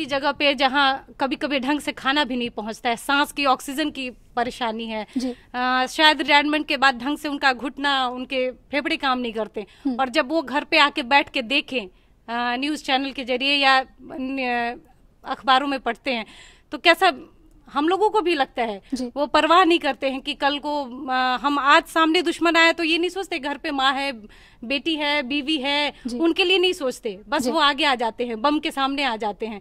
ऐसी जगह पे जहाँ कभी कभी ढंग से खाना भी नहीं पहुंचता है सांस की ऑक्सीजन की परेशानी है आ, शायद रिटायरमेंट के बाद ढंग से उनका घुटना उनके फेफड़े काम नहीं करते हम्म। और जब वो घर पे आके बैठ के देखें न्यूज चैनल के जरिए या अखबारों में पढ़ते हैं तो कैसा हम लोगों को भी लगता है वो परवाह नहीं करते हैं कि कल को आ, हम आज सामने दुश्मन आए तो ये नहीं सोचते घर पे माँ है बेटी है बीवी है उनके लिए नहीं सोचते बस वो आगे आ जाते हैं बम के सामने आ जाते हैं